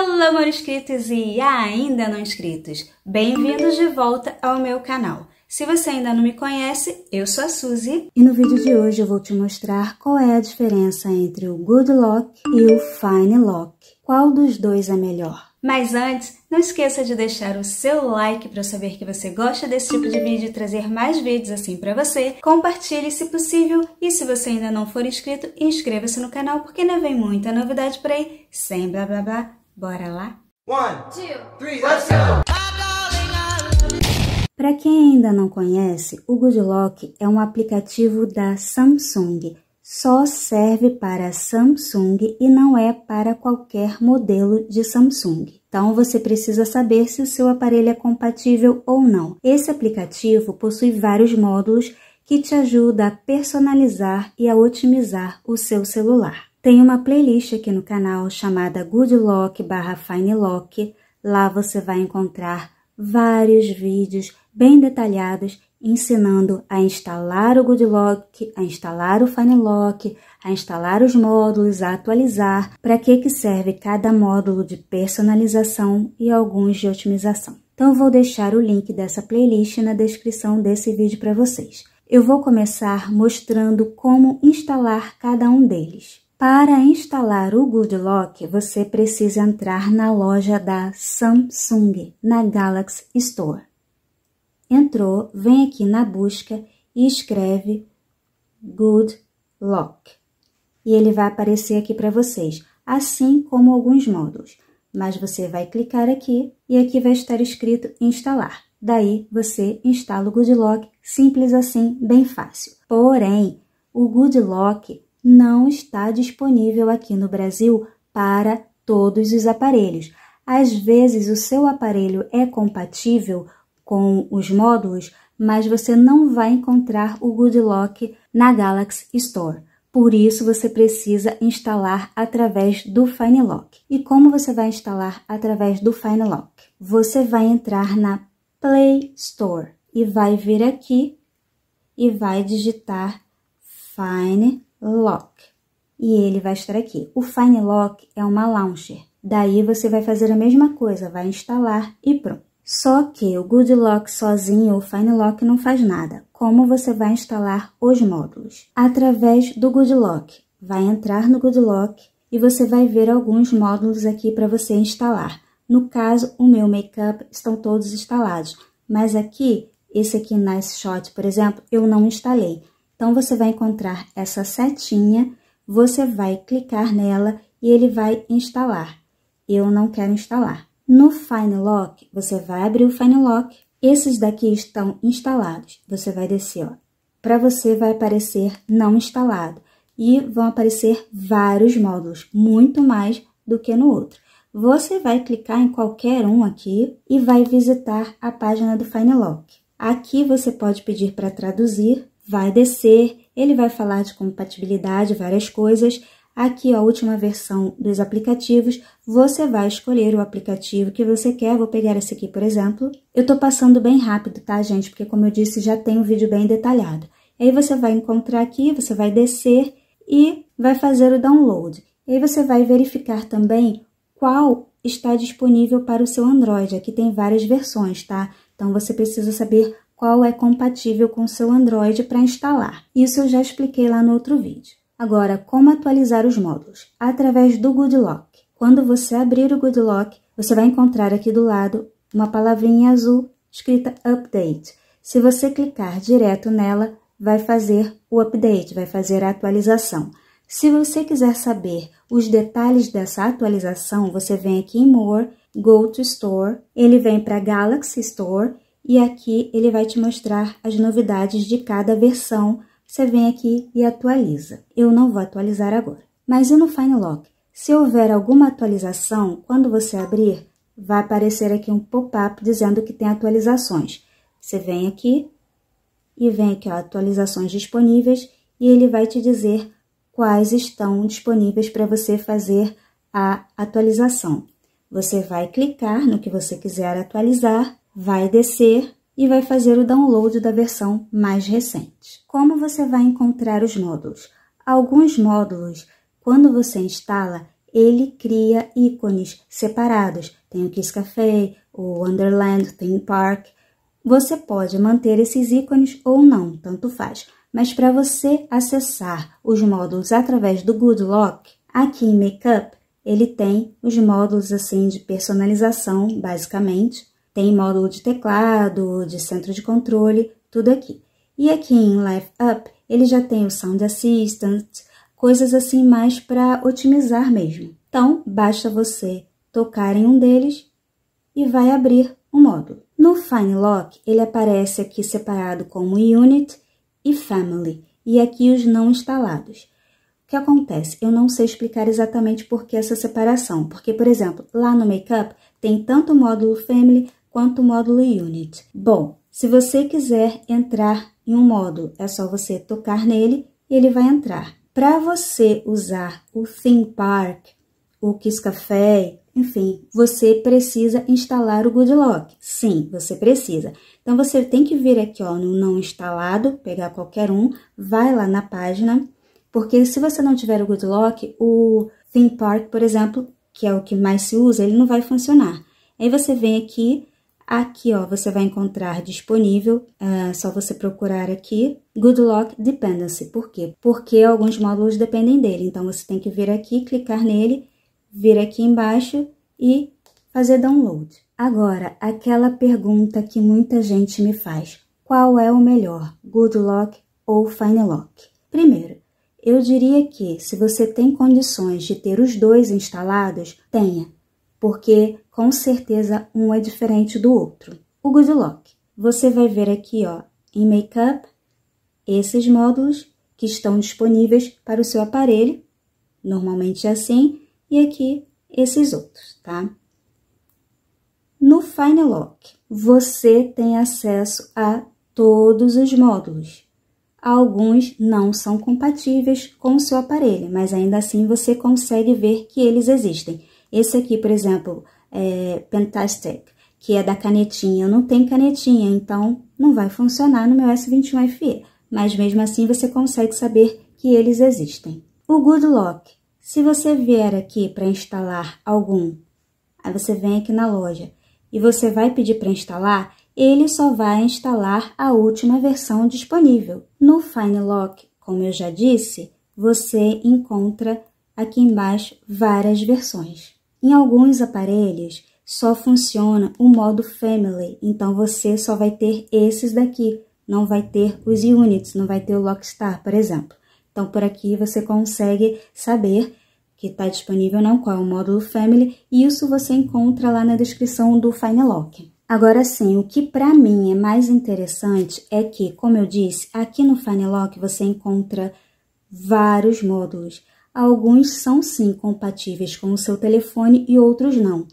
Olá, amor inscritos e ainda não inscritos! Bem-vindos de volta ao meu canal. Se você ainda não me conhece, eu sou a Suzy. E no vídeo de hoje eu vou te mostrar qual é a diferença entre o Good Lock e o Fine Lock. Qual dos dois é melhor? Mas antes, não esqueça de deixar o seu like para saber que você gosta desse tipo de vídeo e trazer mais vídeos assim para você. Compartilhe se possível e se você ainda não for inscrito, inscreva-se no canal porque ainda vem muita novidade por aí, sem blá blá blá Bora lá? One, two, three, let's go! Para quem ainda não conhece, o Goodlock Lock é um aplicativo da Samsung. Só serve para Samsung e não é para qualquer modelo de Samsung. Então, você precisa saber se o seu aparelho é compatível ou não. Esse aplicativo possui vários módulos que te ajuda a personalizar e a otimizar o seu celular. Tem uma playlist aqui no canal chamada Good Lock barra Fine Lock. Lá você vai encontrar vários vídeos bem detalhados ensinando a instalar o Good Lock, a instalar o Fine Lock, a instalar os módulos, a atualizar, para que, que serve cada módulo de personalização e alguns de otimização. Então, eu vou deixar o link dessa playlist na descrição desse vídeo para vocês. Eu vou começar mostrando como instalar cada um deles. Para instalar o GoodLock, você precisa entrar na loja da Samsung, na Galaxy Store. Entrou, vem aqui na busca e escreve GoodLock. E ele vai aparecer aqui para vocês, assim como alguns módulos. Mas você vai clicar aqui e aqui vai estar escrito instalar. Daí você instala o GoodLock, simples assim, bem fácil. Porém, o GoodLock não está disponível aqui no Brasil para todos os aparelhos. Às vezes, o seu aparelho é compatível com os módulos, mas você não vai encontrar o GoodLock na Galaxy Store. Por isso, você precisa instalar através do FineLock. E como você vai instalar através do FineLock? Você vai entrar na Play Store e vai vir aqui e vai digitar Fine lock. E ele vai estar aqui. O Fine Lock é uma launcher. Daí você vai fazer a mesma coisa, vai instalar e pronto. Só que o Good Lock sozinho, o Fine Lock não faz nada. Como você vai instalar os módulos? Através do Good Lock. Vai entrar no Good Lock e você vai ver alguns módulos aqui para você instalar. No caso, o meu Makeup estão todos instalados, mas aqui, esse aqui Nice Shot, por exemplo, eu não instalei. Então, você vai encontrar essa setinha, você vai clicar nela e ele vai instalar. Eu não quero instalar. No FineLock Lock, você vai abrir o FineLock. Lock. Esses daqui estão instalados. Você vai descer, ó. Para você vai aparecer não instalado. E vão aparecer vários módulos, muito mais do que no outro. Você vai clicar em qualquer um aqui e vai visitar a página do FineLock. Lock. Aqui você pode pedir para traduzir vai descer, ele vai falar de compatibilidade, várias coisas. Aqui, a última versão dos aplicativos, você vai escolher o aplicativo que você quer. Vou pegar esse aqui, por exemplo. Eu tô passando bem rápido, tá, gente? Porque, como eu disse, já tem um vídeo bem detalhado. Aí, você vai encontrar aqui, você vai descer e vai fazer o download. Aí, você vai verificar também qual está disponível para o seu Android. Aqui tem várias versões, tá? Então, você precisa saber qual é compatível com seu Android para instalar. Isso eu já expliquei lá no outro vídeo. Agora, como atualizar os módulos? Através do GoodLock. Quando você abrir o GoodLock, você vai encontrar aqui do lado uma palavrinha azul escrita Update. Se você clicar direto nela, vai fazer o update, vai fazer a atualização. Se você quiser saber os detalhes dessa atualização, você vem aqui em More, Go to Store, ele vem para Galaxy Store e aqui ele vai te mostrar as novidades de cada versão. Você vem aqui e atualiza. Eu não vou atualizar agora. Mas e no Final Lock? Se houver alguma atualização, quando você abrir, vai aparecer aqui um pop-up dizendo que tem atualizações. Você vem aqui e vem aqui, ó, atualizações disponíveis, e ele vai te dizer quais estão disponíveis para você fazer a atualização. Você vai clicar no que você quiser atualizar vai descer e vai fazer o download da versão mais recente. Como você vai encontrar os módulos? Alguns módulos, quando você instala, ele cria ícones separados. Tem o Kiss Café, o Wonderland, Theme Park. Você pode manter esses ícones ou não, tanto faz. Mas para você acessar os módulos através do Good Lock, aqui em Makeup, ele tem os módulos assim de personalização, basicamente, tem módulo de teclado, de centro de controle, tudo aqui. E aqui em Life Up, ele já tem o Sound Assistant, coisas assim mais para otimizar mesmo. Então, basta você tocar em um deles e vai abrir o um módulo. No Fine Lock, ele aparece aqui separado como Unit e Family, e aqui os não instalados. O que acontece? Eu não sei explicar exatamente por que essa separação, porque, por exemplo, lá no Makeup tem tanto o módulo Family quanto o módulo Unit. Bom, se você quiser entrar em um módulo, é só você tocar nele e ele vai entrar. Para você usar o Theme Park, o Kiss Café, enfim, você precisa instalar o Goodlock. Sim, você precisa. Então, você tem que vir aqui ó, no não instalado, pegar qualquer um, vai lá na página, porque se você não tiver o Goodlock, o Theme Park, por exemplo, que é o que mais se usa, ele não vai funcionar. Aí você vem aqui Aqui, ó, você vai encontrar disponível, é só você procurar aqui, Good Lock Dependency. Por quê? Porque alguns módulos dependem dele. Então, você tem que vir aqui, clicar nele, vir aqui embaixo e fazer download. Agora, aquela pergunta que muita gente me faz. Qual é o melhor, Good Lock ou Fine Lock? Primeiro, eu diria que se você tem condições de ter os dois instalados, tenha, porque com certeza um é diferente do outro. O Good Lock. Você vai ver aqui, ó, em Makeup, esses módulos que estão disponíveis para o seu aparelho, normalmente é assim, e aqui esses outros, tá? No Final Lock, você tem acesso a todos os módulos. Alguns não são compatíveis com o seu aparelho, mas ainda assim você consegue ver que eles existem. Esse aqui, por exemplo, é, Pentastec, que é da canetinha. Eu não tenho canetinha, então não vai funcionar no meu S21FE, mas mesmo assim você consegue saber que eles existem. O Good Lock. Se você vier aqui para instalar algum, aí você vem aqui na loja e você vai pedir para instalar, ele só vai instalar a última versão disponível. No Fine Lock, como eu já disse, você encontra aqui embaixo várias versões. Em alguns aparelhos só funciona o modo Family, então você só vai ter esses daqui, não vai ter os Units, não vai ter o Lockstar, por exemplo. Então, por aqui você consegue saber que está disponível não qual é o módulo Family, e isso você encontra lá na descrição do FineLock. Agora sim, o que para mim é mais interessante é que, como eu disse, aqui no FineLock você encontra vários módulos. Alguns são sim compatíveis com o seu telefone e outros não.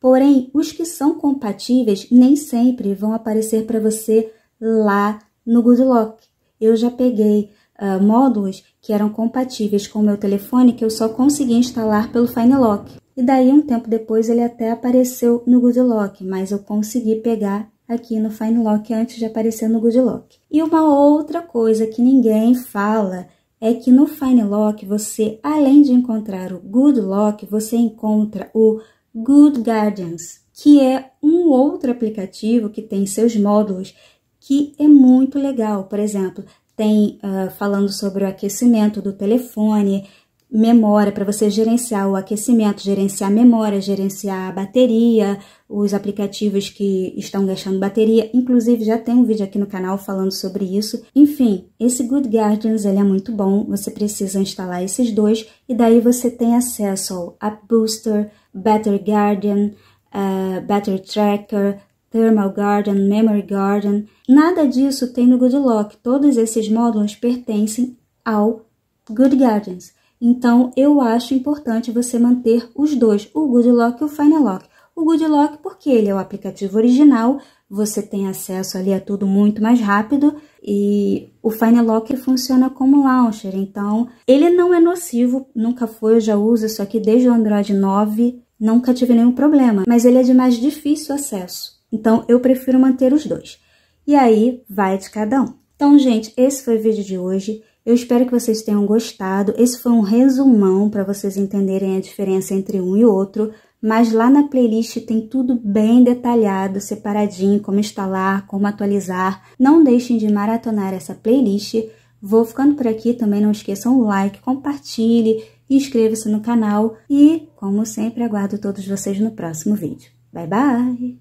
Porém, os que são compatíveis nem sempre vão aparecer para você lá no Goodlock. Eu já peguei uh, módulos que eram compatíveis com o meu telefone que eu só consegui instalar pelo FineLock. E daí, um tempo depois, ele até apareceu no Goodlock, mas eu consegui pegar aqui no FineLock antes de aparecer no Goodlock. E uma outra coisa que ninguém fala é que no Fine Lock você, além de encontrar o Good Lock, você encontra o Good Guardians, que é um outro aplicativo que tem seus módulos que é muito legal. Por exemplo, tem uh, falando sobre o aquecimento do telefone, memória, para você gerenciar o aquecimento, gerenciar a memória, gerenciar a bateria, os aplicativos que estão gastando bateria. Inclusive, já tem um vídeo aqui no canal falando sobre isso. Enfim, esse Good Guardians ele é muito bom, você precisa instalar esses dois e daí você tem acesso ao App Booster, Battery Guardian, uh, Battery Tracker, Thermal Guardian Memory Guardian Nada disso tem no Good Lock. Todos esses módulos pertencem ao Good Guardians. Então, eu acho importante você manter os dois, o Good Lock e o Final Lock. O Good Lock porque ele é o aplicativo original, você tem acesso ali a tudo muito mais rápido e o Final Lock funciona como launcher, então ele não é nocivo, nunca foi, eu já uso isso aqui desde o Android 9, nunca tive nenhum problema, mas ele é de mais difícil acesso, então eu prefiro manter os dois. E aí, vai de cada um. Então, gente, esse foi o vídeo de hoje. Eu espero que vocês tenham gostado. Esse foi um resumão para vocês entenderem a diferença entre um e outro, mas lá na playlist tem tudo bem detalhado, separadinho, como instalar, como atualizar. Não deixem de maratonar essa playlist. Vou ficando por aqui, também não esqueçam o like, compartilhe, inscreva-se no canal e, como sempre, aguardo todos vocês no próximo vídeo. Bye, bye!